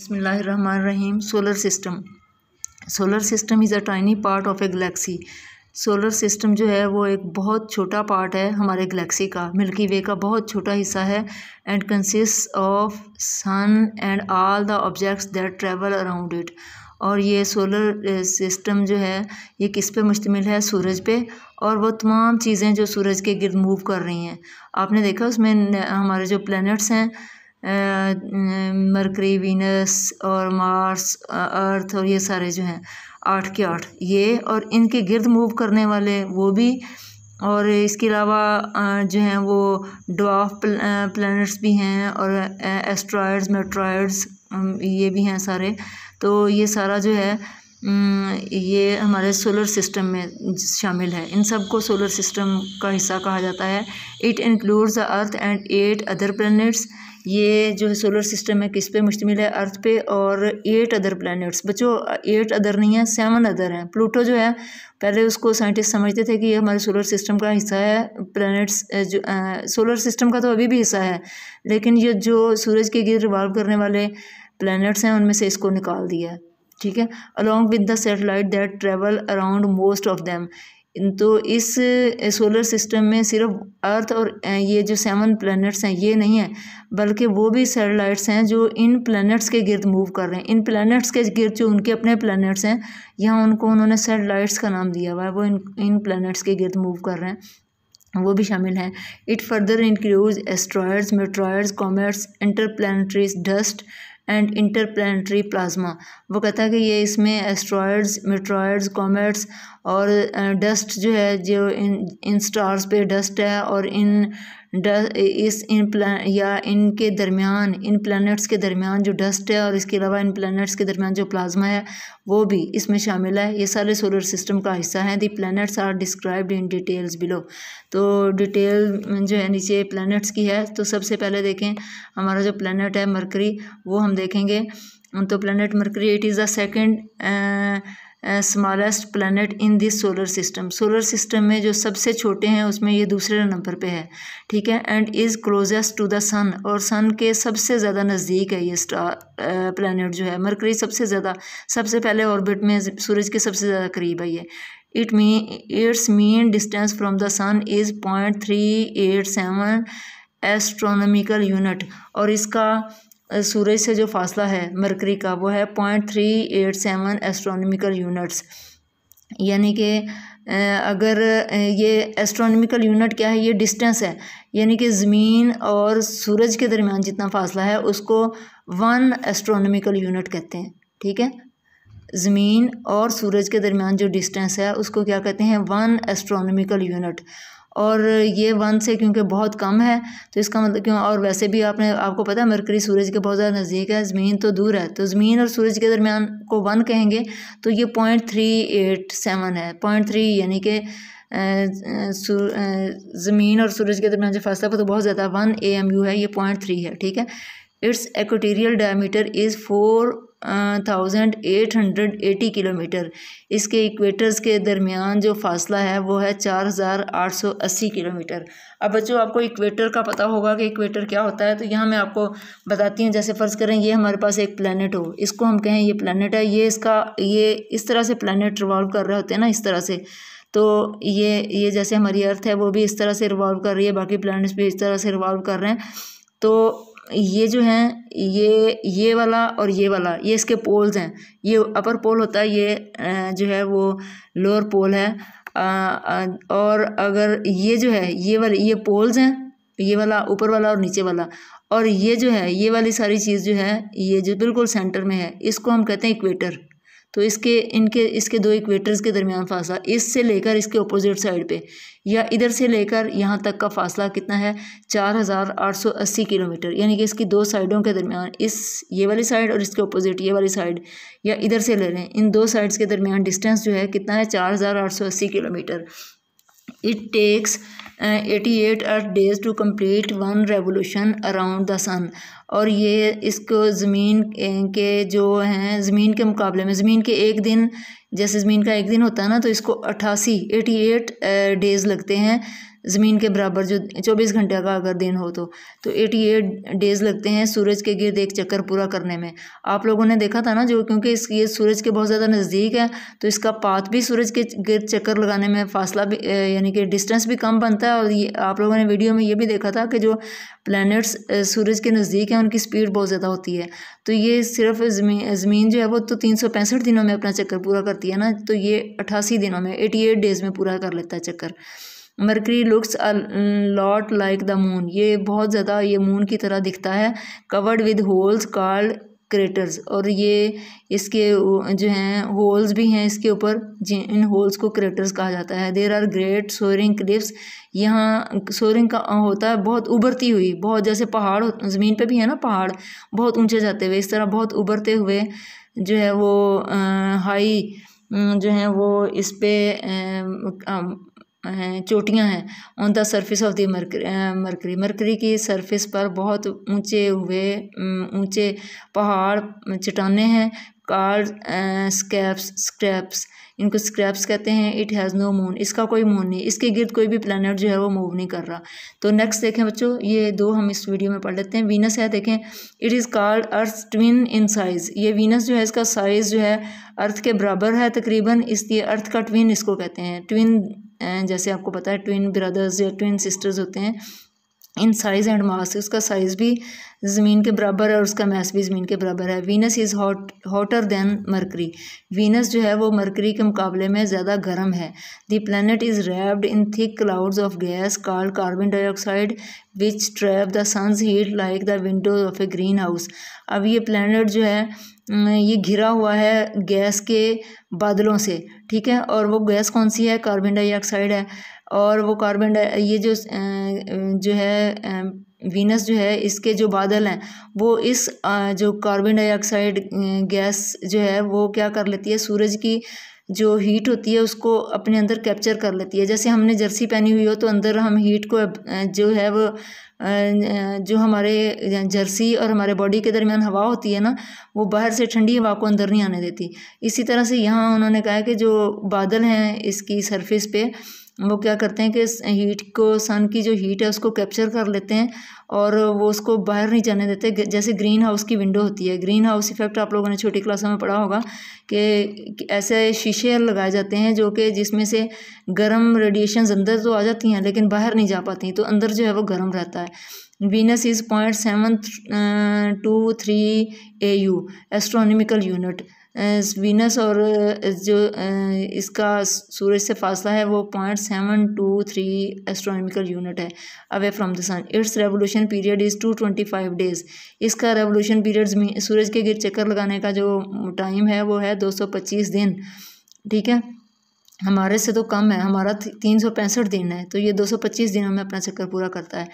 बसमीम solar system solar system is a tiny part of a galaxy solar system जो है वो एक बहुत छोटा पार्ट है हमारे गलेक्सी का मिल्की वे का बहुत छोटा हिस्सा है and consist of sun and all the objects that travel around it और ये सोलर सिस्टम जो है ये किस पे मुश्तमिल है सूरज पे और वो तमाम चीज़ें जो सूरज के गिरद मूव कर रही हैं आपने देखा उसमें हमारे जो प्लैनेट्स हैं मरकरी वीनस और मार्स अर्थ और ये सारे जो हैं आठ के आठ ये और इनके गिर्द मूव करने वाले वो भी और इसके अलावा जो हैं वो डॉफ प्लैनेट्स भी हैं और एस्ट्रॉयड्स मेट्रॉयड्स ये भी हैं सारे तो ये सारा जो है ये हमारे सोलर सिस्टम में शामिल है इन सब को सोलर सिस्टम का हिस्सा कहा जाता है it includes the Earth and eight other planets ये जो है सोलर सिस्टम है किस पे मुश्तमिल है अर्थ पे और एट अदर प्लैनेट्स बच्चों एट अदर नहीं है सेवन अदर हैं प्लूटो जो है पहले उसको साइंटिस्ट समझते थे कि ये हमारे सोलर सिस्टम का हिस्सा है प्लैनेट्स जो आ, सोलर सिस्टम का तो अभी भी हिस्सा है लेकिन ये जो सूरज के गिर रिवॉल्व करने वाले प्लैनेट्स हैं उनमें से इसको निकाल दिया है ठीक है along with the satellite that travel around most of them तो इस सोलर सिस्टम में सिर्फ अर्थ और ये जो सेवन प्लैनेट्स हैं ये नहीं है बल्कि वो भी सैटेलाइट्स हैं जो इन प्लैनेट्स के गिर्द मूव कर रहे हैं इन प्लैनेट्स के गिर्द जो उनके अपने प्लैनेट्स हैं यहाँ उनको उन्होंने सैटेलाइट्स का नाम दिया हुआ है वो इन इन प्लैनेट्स के गिर्द मूव कर रहे हैं वो भी शामिल हैं it further include asteroids meteoroids comets planetary dust and interplanetary plasma वो कहता है कि ये इसमें एस्ट्रॉयड्स मेट्रॉयड्स कॉमेट्स और डस्ट जो है जो इन इन स्टार्स पे डस्ट है और इन इस इन या इनके दरमियान इन प्लैनेट्स के दरमियान जो डस्ट है और इसके अलावा इन प्लैनेट्स के दरमियान जो प्लाज्मा है वो भी इसमें शामिल है ये सारे सोलर सिस्टम का हिस्सा है the planets are described in details below तो डिटेल जो है नीचे प्लैनेट्स की है तो सबसे पहले देखें हमारा जो प्लानट है मरकरी वो हम देखेंगे तो planet Mercury it is the second smallest planet in this solar system solar system में जो सबसे छोटे हैं उसमें ये दूसरे नंबर पे है ठीक है and is closest to the sun और सन के सबसे ज़्यादा नज़दीक है ये स्टार प्लानट जो है मरकरी सबसे ज़्यादा सबसे पहले ऑर्बिट में सूरज के सबसे ज़्यादा करीब है ये it mean it's mean distance from the sun is point three eight seven astronomical unit और इसका सूरज से जो फासला है मरकरी का वो है point three eight seven astronomical units यानी कि अगर ये एस्ट्रोनिकल यूनिट क्या है ये डिस्टेंस है यानी कि ज़मीन और सूरज के दरमियान जितना फासला है उसको वन एस्ट्रोनिकल यूनिट कहते हैं ठीक है ज़मीन और सूरज के दरमियान जो डिस्टेंस है उसको क्या कहते हैं वन एस्ट्रोनिकल यूनिट और ये वन से क्योंकि बहुत कम है तो इसका मतलब क्यों और वैसे भी आपने आपको पता है मरकरी सूरज के बहुत ज़्यादा नज़दीक है ज़मीन तो दूर है तो ज़मीन और सूरज के दरमियान को वन कहेंगे तो ये पॉइंट थ्री एट सेवन है पॉइंट थ्री यानी कि ज़मीन और सूरज के दरमियान जो फासला तो बहुत ज़्यादा वन ए एम यू है ये पॉइंट थ्री है ठीक है its equatorial diameter is four thousand eight hundred eighty kilometre इसके इक्वेटर्स के दरमियान जो फासला है वो है चार हज़ार आठ सौ अस्सी किलोमीटर अब बच्चों आपको इक्वेटर का पता होगा कि इक्वेटर क्या होता है तो यहाँ मैं आपको बताती हूँ जैसे फ़र्ज़ करें ये हमारे पास एक प्लानट हो इसको हम कहें ये प्लानट है ये इसका ये इस तरह से प्लानट रिवॉल्व कर रहे होते हैं ना इस तरह से तो ये ये जैसे हमारी अर्थ है वो भी इस तरह से रिवॉल्व कर रही है बाकी प्लानट्स भी इस तरह से रिवॉल्व कर रहे हैं तो ये जो हैं ये ये वाला और ये वाला ये इसके पोल्स हैं ये अपर पोल होता है ये जो है वो लोअर पोल है और अगर ये जो है ये वाले ये पोल्स हैं ये वाला ऊपर वाला और नीचे वाला और ये जो है ये वाली सारी चीज़ जो है ये जो बिल्कुल सेंटर में है इसको हम कहते हैं इक्वेटर तो इसके इनके इसके दो इक्वेटर्स के दरमियान फासला इससे लेकर इसके अपोजिट साइड पे या इधर से लेकर यहाँ तक का फासला कितना है चार हज़ार आठ सौ अस्सी किलोमीटर यानी कि इसकी दो साइडों के दरमियान इस ये वाली साइड और इसके अपोजिट ये वाली साइड या इधर से ले लें इन दो साइड्स के दरमियान डिस्टेंस जो है कितना है चार हज़ार आठ सौ अस्सी kilometre it takes eighty eight days to complete one one around the the sun और ये इसको ज़मीन के जो हैं ज़मीन के मुकाबले में ज़मीन के एक दिन जैसे ज़मीन का एक दिन होता है ना तो इसको अट्ठासी एटी एट डेज़ लगते हैं ज़मीन के बराबर जो चौबीस घंटे का अगर दिन हो तो तो एटी एट डेज़ लगते हैं सूरज के गिर्द एक चक्कर पूरा करने में आप लोगों ने देखा था ना जो क्योंकि इस ये सूरज के बहुत ज़्यादा नज़दीक है तो इसका पात भी सूरज के गिर्द चक्कर लगाने में फ़ासला भी यानी कि डिस्टेंस भी कम बनता है और ये आप लोगों ने वीडियो में ये भी देखा था कि जो प्लानट्स सूरज के नज़दीक हैं हैं उनकी स्पीड बहुत ज़्यादा होती है तो ये सिर्फ ज़मीन जो है वो तो तीन सौ पैंसठ दिनों में अपना चक्कर पूरा करती है ना तो ये अट्ठासी दिनों में एटी एट डेज़ में पूरा कर लेता है चक्कर Mercury looks lot like the moon ये बहुत ज़्यादा ये मून की तरह दिखता है covered with holes called craters और ये इसके जो हैं होल्स भी हैं इसके ऊपर जिन इन होल्स को क्रेटर्स कहा जाता है there are great soaring cliffs यहाँ सोरिंग का होता है बहुत उभरती हुई बहुत जैसे पहाड़ ज़मीन पे भी है ना पहाड़ बहुत ऊंचे जाते हुए इस तरह बहुत उभरते हुए जो है वो हाई जो है वो इस पर हैं चोटियाँ हैं on the surface of the Mercury Mercury की सरफेस पर बहुत ऊँचे हुए ऊँचे पहाड़ चट्टानें हैं कार्ड स्क्रैप्स स्क्रैप्स इनको स्क्रैप्स कहते हैं इट हैज़ नो मून इसका कोई मून नहीं इसके गिर्द कोई भी प्लानट जो है वो मूव नहीं कर रहा तो नेक्स्ट देखें बच्चों ये दो हम इस वीडियो में पढ़ लेते हैं वीनस है देखें it is called Earth twin in size ये वीनस जो है इसका साइज़ जो है अर्थ के बराबर है तकरीबन इसलिए अर्थ का ट्विन इसको कहते हैं ट्विन uh, जैसे आपको पता है ट्विन ब्रदर्स या ट्विन सिस्टर्स होते हैं इन साइज़ एंड मास उसका साइज़ भी ज़मीन के बराबर है और उसका मैस भी ज़मीन के बराबर है Venus is hot hotter than Mercury Venus जो है वो मरकरी के मुकाबले में ज़्यादा गर्म है the planet is wrapped in thick clouds of gas card carbon dioxide which trap the sun's heat like the window of a greenhouse अब ये प्लानट जो है ये घिरा हुआ है गैस के बादलों से ठीक है और वो गैस कौन सी है कार्बन डाइऑक्साइड है और वो कार्बन ये जो जो है वीनस जो है इसके जो बादल हैं वो इस जो कार्बन डाइऑक्साइड गैस जो है वो क्या कर लेती है सूरज की जो हीट होती है उसको अपने अंदर कैप्चर कर लेती है जैसे हमने जर्सी पहनी हुई हो तो अंदर हम हीट को जो है वो जो हमारे जर्सी और हमारे बॉडी के दरमियान हवा होती है ना वो बाहर से ठंडी हवा को अंदर नहीं आने देती इसी तरह से यहाँ उन्होंने कहा है कि जो बादल हैं इसकी सरफेस पे वो क्या करते हैं कि हीट को सन की जो हीट है उसको कैप्चर कर लेते हैं और वो उसको बाहर नहीं जाने देते जैसे ग्रीन हाउस की विंडो होती है ग्रीन हाउस इफेक्ट आप लोगों ने छोटी क्लासों में पढ़ा होगा कि ऐसे शीशे लगाए जाते हैं जो कि जिसमें से गर्म रेडिएशन अंदर तो आ जाती हैं लेकिन बाहर नहीं जा पाती तो अंदर जो है वो गर्म रहता है Venus is point seven two three A U astronomical unit Venus और जो इसका सूरज से फासला है वो point seven two three astronomical unit है away from the sun its revolution period is two twenty five days इसका रेवोल्यूशन पीरियड सूरज के गिर चक्कर लगाने का जो टाइम है वो है दो सौ पच्चीस दिन ठीक है हमारे से तो कम है हमारा तीन सौ पैंसठ दिन है तो ये दो सौ पच्चीस दिनों में अपना चक्कर पूरा करता है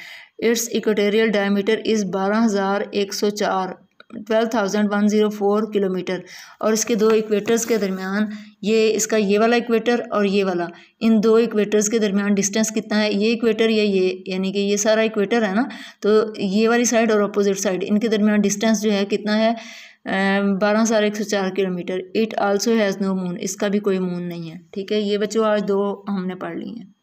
इट्स इक्वेटेरियल डायमीटर इज़ बारह हज़ार एक सौ चार twelve thousand one zero four kilometre और इसके दो इक्वेटर्स के दरमियान ये इसका ये वाला इक्वेटर और ये वाला इन दो इक्वेटर्स के दरमियान डिस्टेंस कितना है ये इक्वेटर या ये यानी कि ये सारा इक्वेटर है ना तो ये वाली साइड और अपोजिट साइड इनके दरमियान डिस्टेंस जो है कितना है बारह हज़ार एक सौ चार kilometre it also has no moon इसका भी कोई मून नहीं है ठीक है ये बच्चों आज दो हमने पढ़ ली हैं